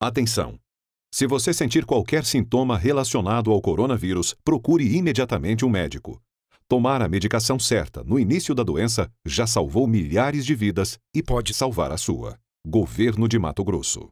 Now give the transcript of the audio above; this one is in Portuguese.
Atenção! Se você sentir qualquer sintoma relacionado ao coronavírus, procure imediatamente um médico. Tomar a medicação certa no início da doença já salvou milhares de vidas e pode salvar a sua. Governo de Mato Grosso.